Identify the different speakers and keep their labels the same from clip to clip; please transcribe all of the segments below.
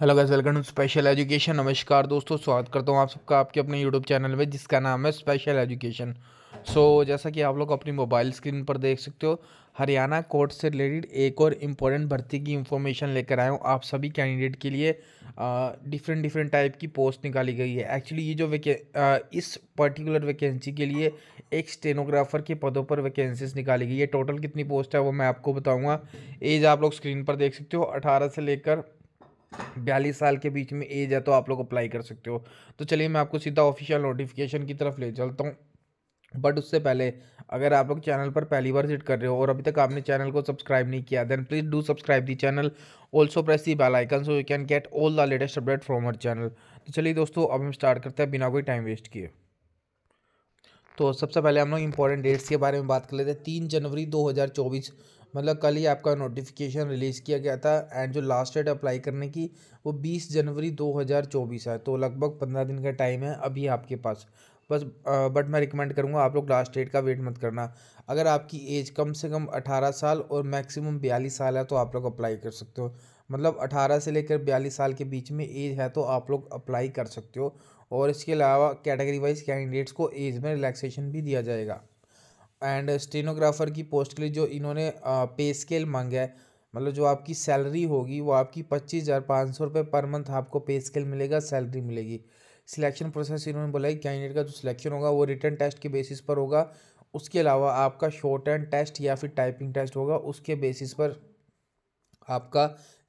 Speaker 1: hello guys welcome to special education नमस्कार दोस्तों स्वागत करता हूँ आप सबका आपके अपने यूट्यूब चैनल में जिसका नाम है स्पेशल एजुकेशन सो so, जैसा कि आप लोग अपनी मोबाइल स्क्रीन पर देख सकते हो हरियाणा कोर्ट से रिलेटेड एक और इम्पोर्टेंट भर्ती की इन्फॉर्मेशन लेकर आया हूँ आप सभी कैंडिडेट के लिए डिफरेंट डिफरेंट टाइप की पोस्ट निकाली गई है एक्चुअली ये जो वेके आ, इस पर्टिकुलर वैकेंसी के लिए एक स्टेनोग्राफर के पदों पर वैकेंसीज निकाली गई है टोटल कितनी पोस्ट है वो मैं आपको बताऊँगा एज आप लोग स्क्रीन पर देख सकते हो अठारह से लेकर बयालीस साल के बीच में एज है तो आप लोग अप्लाई कर सकते हो तो चलिए मैं आपको सीधा ऑफिशियल नोटिफिकेशन की तरफ ले चलता हूँ बट उससे पहले अगर आप लोग चैनल पर पहली बार विजिट कर रहे हो और अभी तक आपने चैनल को सब्सक्राइब नहीं किया then please do subscribe the channel also press the bell icon so you can get all the latest update from हर चैनल तो चलिए दोस्तों अब हम स्टार्ट करते हैं बिना कोई टाइम वेस्ट किए तो सबसे पहले हम लोग इंपॉर्टेंट डेट्स के बारे में बात कर लेते हैं तीन जनवरी चौबीस मतलब कल ही आपका नोटिफिकेशन रिलीज़ किया गया था एंड जो लास्ट डेट अप्लाई करने की वो 20 जनवरी 2024 है तो लगभग 15 दिन का टाइम है अभी आपके पास बस बट मैं रिकमेंड करूँगा आप लोग लास्ट डेट का वेट मत करना अगर आपकी एज कम से कम 18 साल और मैक्सिमम 42 साल है तो आप लोग अप्लाई कर सकते हो मतलब 18 से लेकर 42 साल के बीच में एज है तो आप लोग अप्लाई कर सकते हो और इसके अलावा कैटेगरी वाइज कैंडिडेट्स को एज में रिलैक्सेशन भी दिया जाएगा एंड स्टेनोग्राफर की पोस्ट के लिए जो इन्होंने पे स्केल मांगा है मतलब जो आपकी सैलरी होगी वो आपकी पच्चीस हज़ार पाँच सौ रुपये पर मंथ आपको पे स्केल मिलेगा सैलरी मिलेगी सिलेक्शन प्रोसेस इन्होंने बोला है कैंडिडेट का जो सिलेक्शन होगा वो रिटर्न टेस्ट के बेसिस पर होगा उसके अलावा आपका शॉर्ट हैंड टेस्ट या फिर टाइपिंग टेस्ट होगा उसके बेसिस पर आपका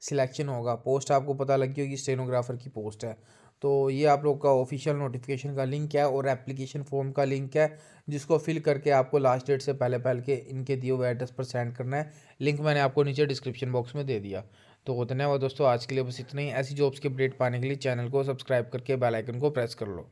Speaker 1: सिलेक्शन होगा पोस्ट आपको पता लगी होगी स्टेनोग्राफर की पोस्ट है तो ये आप लोग का ऑफिशियल नोटिफिकेशन का लिंक है और एप्लीकेशन फॉर्म का लिंक है जिसको फिल करके आपको लास्ट डेट से पहले पहले के इनके दिए हुए एड्रेस पर सेंड करना है लिंक मैंने आपको नीचे डिस्क्रिप्शन बॉक्स में दे दिया तो धन्यवाद दोस्तों आज के लिए बस इतना ही ऐसी जॉब्स के अपडेट पाने के लिए चैनल को सब्सक्राइब करके बेलाइकन को प्रेस कर लो